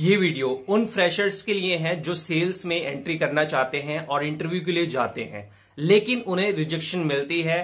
ये वीडियो उन फ्रेशर्स के लिए है जो सेल्स में एंट्री करना चाहते हैं और इंटरव्यू के लिए जाते हैं लेकिन उन्हें रिजेक्शन मिलती है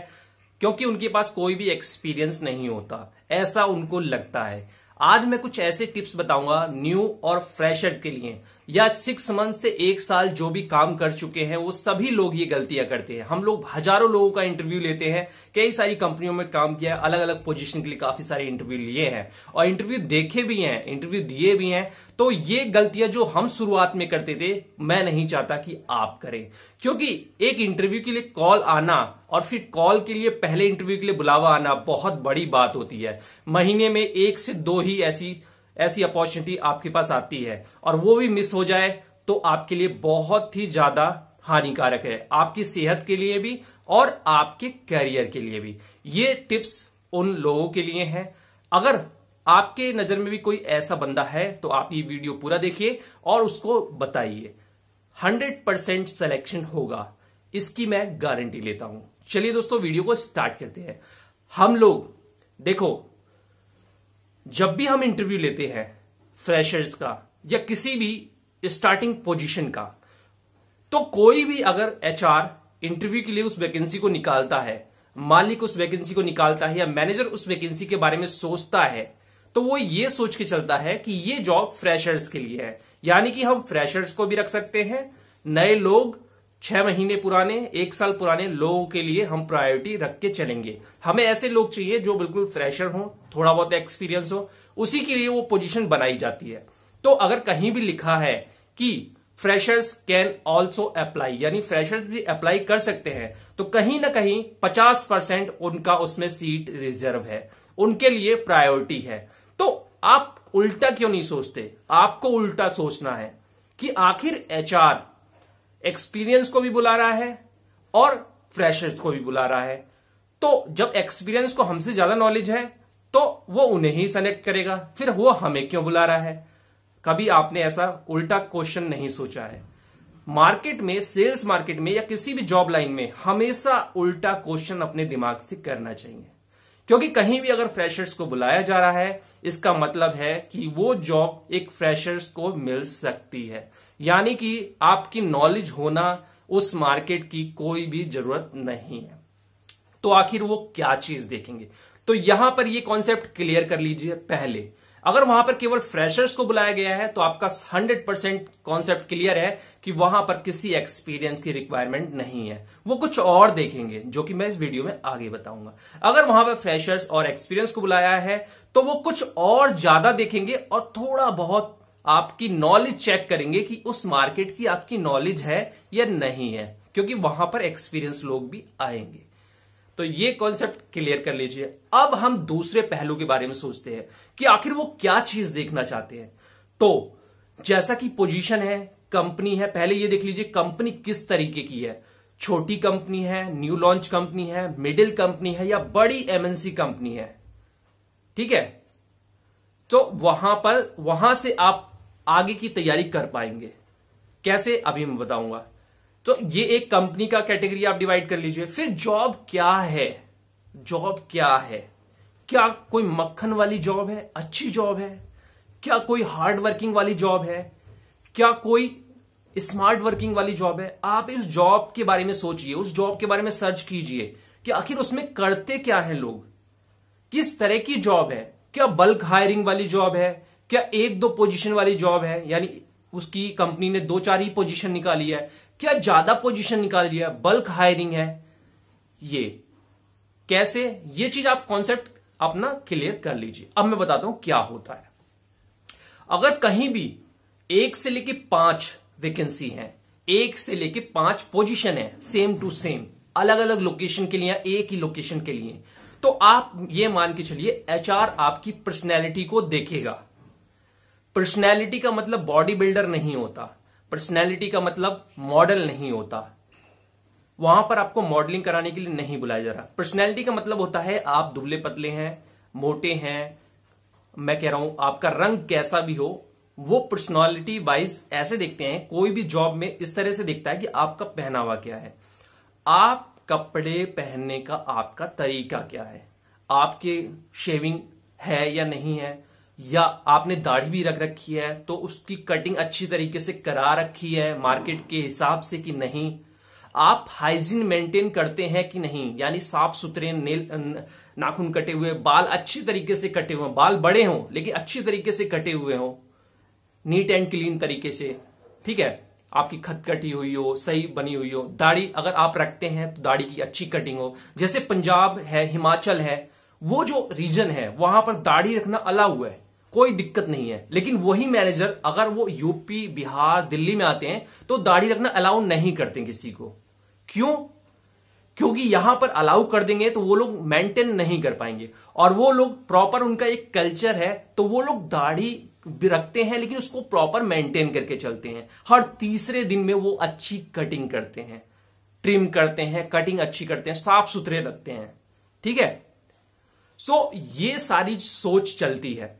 क्योंकि उनके पास कोई भी एक्सपीरियंस नहीं होता ऐसा उनको लगता है आज मैं कुछ ऐसे टिप्स बताऊंगा न्यू और फ्रेशर के लिए या सिक्स मंथ से एक साल जो भी काम कर चुके हैं वो सभी लोग ये गलतियां करते हैं हम लोग हजारों लोगों का इंटरव्यू लेते हैं कई सारी कंपनियों में काम किया है अलग अलग पोजीशन के लिए काफी सारे इंटरव्यू लिए हैं और इंटरव्यू देखे भी हैं इंटरव्यू दिए भी हैं तो ये गलतियां जो हम शुरुआत में करते थे मैं नहीं चाहता कि आप करें क्योंकि एक इंटरव्यू के लिए कॉल आना और फिर कॉल के लिए पहले इंटरव्यू के लिए बुलावा आना बहुत बड़ी बात होती है महीने में एक से दो ही ऐसी ऐसी अपॉर्चुनिटी आपके पास आती है और वो भी मिस हो जाए तो आपके लिए बहुत ही ज्यादा हानिकारक है आपकी सेहत के लिए भी और आपके करियर के लिए भी ये टिप्स उन लोगों के लिए हैं अगर आपके नजर में भी कोई ऐसा बंदा है तो आप ये वीडियो पूरा देखिए और उसको बताइए हंड्रेड परसेंट सेलेक्शन होगा इसकी मैं गारंटी लेता हूं चलिए दोस्तों वीडियो को स्टार्ट करते हैं हम लोग देखो जब भी हम इंटरव्यू लेते हैं फ्रेशर्स का या किसी भी स्टार्टिंग पोजीशन का तो कोई भी अगर एचआर इंटरव्यू के लिए उस वैकेंसी को निकालता है मालिक उस वैकेंसी को निकालता है या मैनेजर उस वैकेंसी के बारे में सोचता है तो वो ये सोच के चलता है कि ये जॉब फ्रेशर्स के लिए है यानी कि हम फ्रेशर्स को भी रख सकते हैं नए लोग छह महीने पुराने एक साल पुराने लोगों के लिए हम प्रायोरिटी रख के चलेंगे हमें ऐसे लोग चाहिए जो बिल्कुल फ्रेशर हो थोड़ा बहुत एक्सपीरियंस हो उसी के लिए वो पोजीशन बनाई जाती है तो अगर कहीं भी लिखा है कि फ्रेशर्स कैन ऑल्सो अप्लाई यानी फ्रेशर्स भी अप्लाई कर सकते हैं तो कहीं ना कहीं पचास परसेंट उनका उसमें सीट रिजर्व है उनके लिए प्रायोरिटी है तो आप उल्टा क्यों नहीं सोचते आपको उल्टा सोचना है कि आखिर एचआर एक्सपीरियंस को भी बुला रहा है और फ्रेशर्स को भी बुला रहा है तो जब एक्सपीरियंस को हमसे ज्यादा नॉलेज है तो वो उन्हें ही सेलेक्ट करेगा फिर वो हमें क्यों बुला रहा है कभी आपने ऐसा उल्टा क्वेश्चन नहीं सोचा है मार्केट में सेल्स मार्केट में या किसी भी जॉब लाइन में हमेशा उल्टा क्वेश्चन अपने दिमाग से करना चाहिए क्योंकि कहीं भी अगर फ्रेशर्स को बुलाया जा रहा है इसका मतलब है कि वो जॉब एक फ्रेशर्स को मिल सकती है यानी कि आपकी नॉलेज होना उस मार्केट की कोई भी जरूरत नहीं है तो आखिर वो क्या चीज देखेंगे तो यहां पर ये कॉन्सेप्ट क्लियर कर लीजिए पहले अगर वहां पर केवल फ्रेशर्स को बुलाया गया है तो आपका 100 परसेंट कॉन्सेप्ट क्लियर है कि वहां पर किसी एक्सपीरियंस की रिक्वायरमेंट नहीं है वो कुछ और देखेंगे जो कि मैं इस वीडियो में आगे बताऊंगा अगर वहां पर फ्रेशर्स और एक्सपीरियंस को बुलाया है तो वो कुछ और ज्यादा देखेंगे और थोड़ा बहुत आपकी नॉलेज चेक करेंगे कि उस मार्केट की आपकी नॉलेज है या नहीं है क्योंकि वहां पर एक्सपीरियंस लोग भी आएंगे तो ये कॉन्सेप्ट क्लियर कर लीजिए अब हम दूसरे पहलू के बारे में सोचते हैं कि आखिर वो क्या चीज देखना चाहते हैं तो जैसा कि पोजीशन है कंपनी है पहले ये देख लीजिए कंपनी किस तरीके की है छोटी कंपनी है न्यू लॉन्च कंपनी है मिडिल कंपनी है या बड़ी एमएनसी कंपनी है ठीक है तो वहां पर वहां से आप आगे की तैयारी कर पाएंगे कैसे अभी मैं बताऊंगा तो ये एक कंपनी का कैटेगरी आप डिवाइड कर लीजिए फिर जॉब क्या है जॉब क्या है क्या कोई मक्खन वाली जॉब है अच्छी जॉब है क्या कोई हार्ड वर्किंग वाली जॉब है क्या कोई स्मार्ट वर्किंग वाली जॉब है आप इस जॉब के बारे में सोचिए उस जॉब के बारे में सर्च कीजिए कि आखिर उसमें करते क्या है लोग किस तरह की जॉब है क्या बल्क हायरिंग वाली जॉब है क्या एक दो पोजीशन वाली जॉब है यानी उसकी कंपनी ने दो चार ही पोजीशन निकाली है क्या ज्यादा पोजीशन निकाली है बल्क हायरिंग है ये कैसे ये चीज आप कॉन्सेप्ट अपना क्लियर कर लीजिए अब मैं बताता हूं क्या होता है अगर कहीं भी एक से लेके पांच वैकेंसी है एक से लेके पांच पोजीशन है सेम टू सेम अलग अलग लोकेशन के लिए एक ही लोकेशन के लिए तो आप ये मान के चलिए एचआर आपकी पर्सनैलिटी को देखेगा पर्सनैलिटी का मतलब बॉडी बिल्डर नहीं होता पर्सनैलिटी का मतलब मॉडल नहीं होता वहां पर आपको मॉडलिंग कराने के लिए नहीं बुलाया जा रहा पर्सनैलिटी का मतलब होता है आप दुबले पतले हैं मोटे हैं मैं कह रहा हूं आपका रंग कैसा भी हो वो पर्सनालिटी वाइज ऐसे देखते हैं कोई भी जॉब में इस तरह से देखता है कि आपका पहनावा क्या है आप कपड़े पहनने का आपका तरीका क्या है आपके शेविंग है या नहीं है या आपने दाढ़ी भी रख रखी है तो उसकी कटिंग अच्छी तरीके से करा रखी है मार्केट के हिसाब से कि नहीं आप हाइजीन मेंटेन करते हैं कि नहीं यानी साफ सुथरे नेल नाखून कटे हुए बाल अच्छी तरीके से कटे हुए बाल बड़े हों लेकिन अच्छी तरीके से कटे हुए हों नीट एंड क्लीन तरीके से ठीक है आपकी खत कटी हुई हो सही बनी हुई हो दाढ़ी अगर आप रखते हैं तो दाढ़ी की अच्छी कटिंग हो जैसे पंजाब है हिमाचल है वो जो रीजन है वहां पर दाढ़ी रखना अलाउ है कोई दिक्कत नहीं है लेकिन वही मैनेजर अगर वो यूपी बिहार दिल्ली में आते हैं तो दाढ़ी रखना अलाउ नहीं करते किसी को क्यों क्योंकि यहां पर अलाउ कर देंगे तो वो लोग मेंटेन नहीं कर पाएंगे और वो लोग प्रॉपर उनका एक कल्चर है तो वो लोग दाढ़ी भी रखते हैं लेकिन उसको प्रॉपर मेंटेन करके चलते हैं हर तीसरे दिन में वो अच्छी कटिंग करते हैं ट्रिम करते हैं कटिंग अच्छी करते हैं साफ सुथरे रखते हैं ठीक है सो so, ये सारी सोच चलती है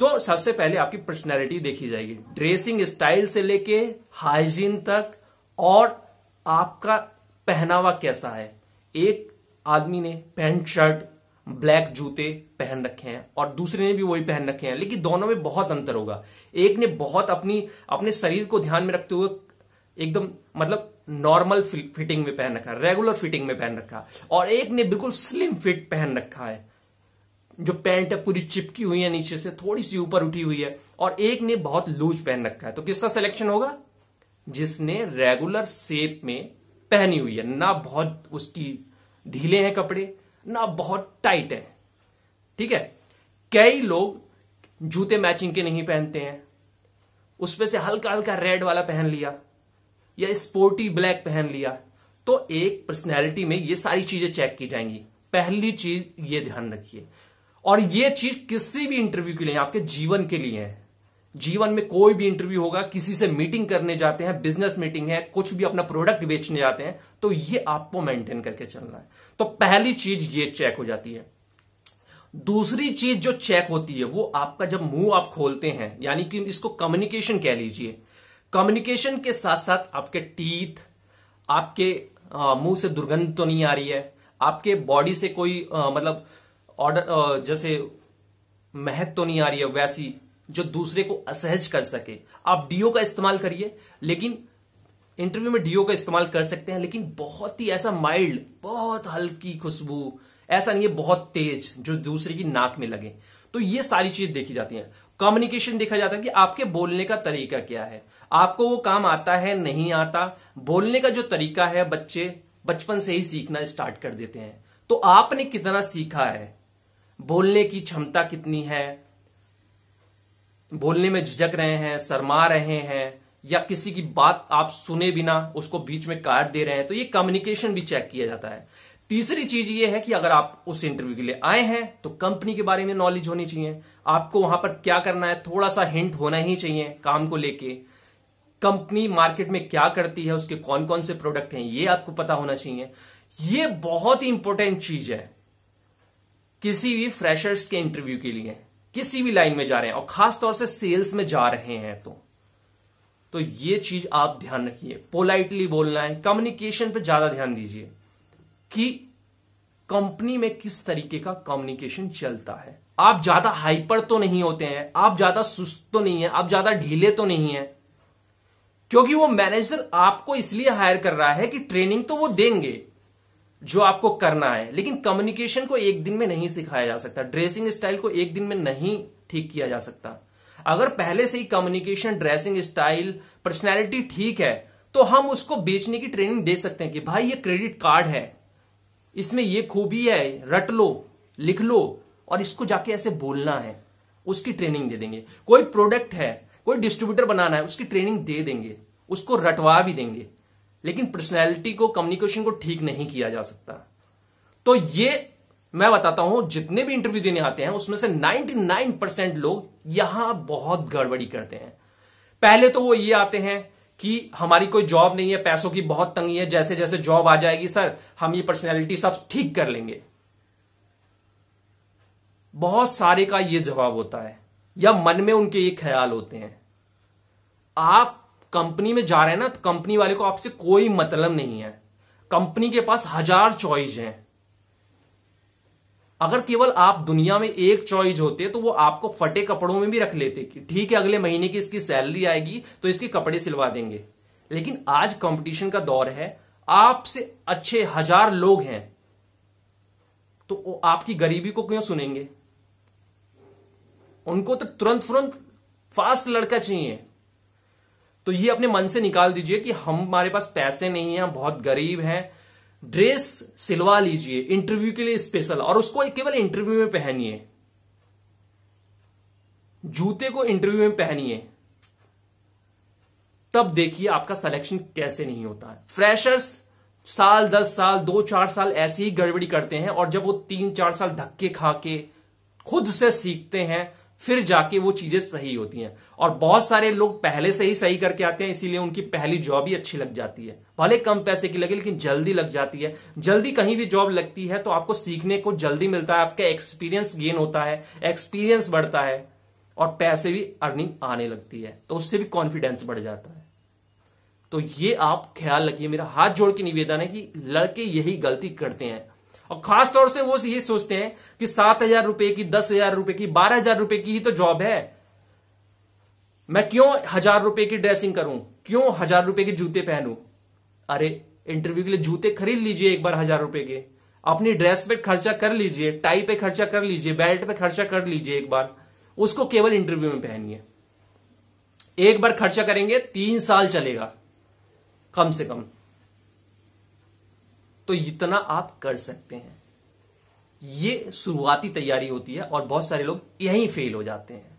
तो सबसे पहले आपकी पर्सनैलिटी देखी जाएगी ड्रेसिंग स्टाइल से लेके हाइजीन तक और आपका पहनावा कैसा है एक आदमी ने पैंट शर्ट ब्लैक जूते पहन रखे हैं और दूसरे ने भी वही पहन रखे हैं लेकिन दोनों में बहुत अंतर होगा एक ने बहुत अपनी अपने शरीर को ध्यान में रखते हुए एकदम मतलब नॉर्मल फिटिंग में पहन रखा है रेगुलर फिटिंग में पहन रखा और एक ने बिल्कुल स्लिम फिट पहन रखा है जो पैंट है पूरी चिपकी हुई है नीचे से थोड़ी सी ऊपर उठी हुई है और एक ने बहुत लूज पहन रखा है तो किसका सिलेक्शन होगा जिसने रेगुलर शेप में पहनी हुई है ना बहुत उसकी ढीले हैं कपड़े ना बहुत टाइट है ठीक है कई लोग जूते मैचिंग के नहीं पहनते हैं उसमें से हल्का हल्का रेड वाला पहन लिया या स्पोर्टी ब्लैक पहन लिया तो एक पर्सनैलिटी में ये सारी चीजें चेक की जाएंगी पहली चीज ये ध्यान रखिए और ये चीज किसी भी इंटरव्यू के लिए आपके जीवन के लिए है जीवन में कोई भी इंटरव्यू होगा किसी से मीटिंग करने जाते हैं बिजनेस मीटिंग है कुछ भी अपना प्रोडक्ट बेचने जाते हैं तो ये आपको मेंटेन करके चलना है तो पहली चीज ये चेक हो जाती है दूसरी चीज जो चेक होती है वो आपका जब मुंह आप खोलते हैं यानी कि इसको कम्युनिकेशन कह लीजिए कम्युनिकेशन के साथ साथ आपके टीथ आपके मुंह से दुर्गंध तो नहीं आ रही है आपके बॉडी से कोई आ, मतलब ऑर्डर जैसे महत्व तो नहीं आ रही है वैसी जो दूसरे को असहज कर सके आप डीओ का इस्तेमाल करिए लेकिन इंटरव्यू में डीओ का इस्तेमाल कर सकते हैं लेकिन बहुत ही ऐसा माइल्ड बहुत हल्की खुशबू ऐसा नहीं है बहुत तेज जो दूसरे की नाक में लगे तो ये सारी चीज देखी जाती है कम्युनिकेशन देखा जाता है कि आपके बोलने का तरीका क्या है आपको वो काम आता है नहीं आता बोलने का जो तरीका है बच्चे बचपन से ही सीखना स्टार्ट कर देते हैं तो आपने कितना सीखा है बोलने की क्षमता कितनी है बोलने में झिझक रहे हैं शर्मा रहे हैं या किसी की बात आप सुने बिना उसको बीच में काट दे रहे हैं तो ये कम्युनिकेशन भी चेक किया जाता है तीसरी चीज ये है कि अगर आप उस इंटरव्यू के लिए आए हैं तो कंपनी के बारे में नॉलेज होनी चाहिए आपको वहां पर क्या करना है थोड़ा सा हिंट होना ही चाहिए काम को लेके कंपनी मार्केट में क्या करती है उसके कौन कौन से प्रोडक्ट हैं ये आपको पता होना चाहिए ये बहुत ही इंपॉर्टेंट चीज है किसी भी फ्रेशर्स के इंटरव्यू के लिए किसी भी लाइन में जा रहे हैं और खास तौर से सेल्स में जा रहे हैं तो तो ये चीज आप ध्यान रखिए पोलाइटली बोलना है कम्युनिकेशन पर ज्यादा ध्यान दीजिए कि कंपनी में किस तरीके का कम्युनिकेशन चलता है आप ज्यादा हाइपर तो नहीं होते हैं आप ज्यादा सुस्त तो नहीं है आप ज्यादा ढीले तो नहीं है क्योंकि वो मैनेजर आपको इसलिए हायर कर रहा है कि ट्रेनिंग तो वो देंगे जो आपको करना है लेकिन कम्युनिकेशन को एक दिन में नहीं सिखाया जा सकता ड्रेसिंग स्टाइल को एक दिन में नहीं ठीक किया जा सकता अगर पहले से ही कम्युनिकेशन ड्रेसिंग स्टाइल पर्सनैलिटी ठीक है तो हम उसको बेचने की ट्रेनिंग दे सकते हैं कि भाई ये क्रेडिट कार्ड है इसमें ये खूबी है रट लो लिख लो और इसको जाके ऐसे बोलना है उसकी ट्रेनिंग दे देंगे कोई प्रोडक्ट है कोई डिस्ट्रीब्यूटर बनाना है उसकी ट्रेनिंग दे देंगे उसको रटवा भी देंगे लेकिन पर्सनैलिटी को कम्युनिकेशन को ठीक नहीं किया जा सकता तो ये मैं बताता हूं जितने भी इंटरव्यू देने आते हैं उसमें से 99 परसेंट लोग यहां बहुत गड़बड़ी करते हैं पहले तो वो ये आते हैं कि हमारी कोई जॉब नहीं है पैसों की बहुत तंगी है जैसे जैसे जॉब आ जाएगी सर हम ये पर्सनैलिटी सब ठीक कर लेंगे बहुत सारे का ये जवाब होता है या मन में उनके ये ख्याल होते हैं आप कंपनी में जा रहे हैं ना तो कंपनी वाले को आपसे कोई मतलब नहीं है कंपनी के पास हजार चॉइस हैं अगर केवल आप दुनिया में एक चॉइस होते तो वो आपको फटे कपड़ों में भी रख लेते कि ठीक है अगले महीने की इसकी सैलरी आएगी तो इसके कपड़े सिलवा देंगे लेकिन आज कंपटीशन का दौर है आपसे अच्छे हजार लोग हैं तो आपकी गरीबी को क्यों सुनेंगे उनको तो तुरंत तुरंत फास्ट लड़का चाहिए तो ये अपने मन से निकाल दीजिए कि हमारे पास पैसे नहीं है बहुत गरीब है ड्रेस सिलवा लीजिए इंटरव्यू के लिए स्पेशल और उसको केवल इंटरव्यू में पहनिए जूते को इंटरव्यू में पहनिए तब देखिए आपका सिलेक्शन कैसे नहीं होता है फ्रेशर्स साल दस साल दो चार साल ऐसी ही गड़बड़ी करते हैं और जब वो तीन चार साल धक्के खा के खुद से सीखते हैं फिर जाके वो चीजें सही होती हैं और बहुत सारे लोग पहले से ही सही करके आते हैं इसीलिए उनकी पहली जॉब ही अच्छी लग जाती है भले कम पैसे की लगे लेकिन जल्दी लग जाती है जल्दी कहीं भी जॉब लगती है तो आपको सीखने को जल्दी मिलता है आपका एक्सपीरियंस गेन होता है एक्सपीरियंस बढ़ता है और पैसे भी अर्निंग आने लगती है तो उससे भी कॉन्फिडेंस बढ़ जाता है तो ये आप ख्याल रखिए मेरा हाथ जोड़ के निवेदन है कि लड़के यही गलती करते हैं और खास तौर से वो ये सोचते हैं कि सात हजार रुपए की दस हजार रुपए की बारह हजार रुपए की ही तो जॉब है मैं क्यों हजार रुपए की ड्रेसिंग करूं क्यों हजार रुपए के जूते पहनूं अरे इंटरव्यू के लिए जूते खरीद लीजिए एक बार हजार रुपए के अपनी ड्रेस पे खर्चा कर लीजिए टाई पे खर्चा कर लीजिए बेल्ट पे खर्चा कर लीजिए एक बार उसको केवल इंटरव्यू में पहनिए एक बार खर्चा करेंगे तीन साल चलेगा कम से कम तो इतना आप कर सकते हैं ये शुरुआती तैयारी होती है और बहुत सारे लोग यहीं फेल हो जाते हैं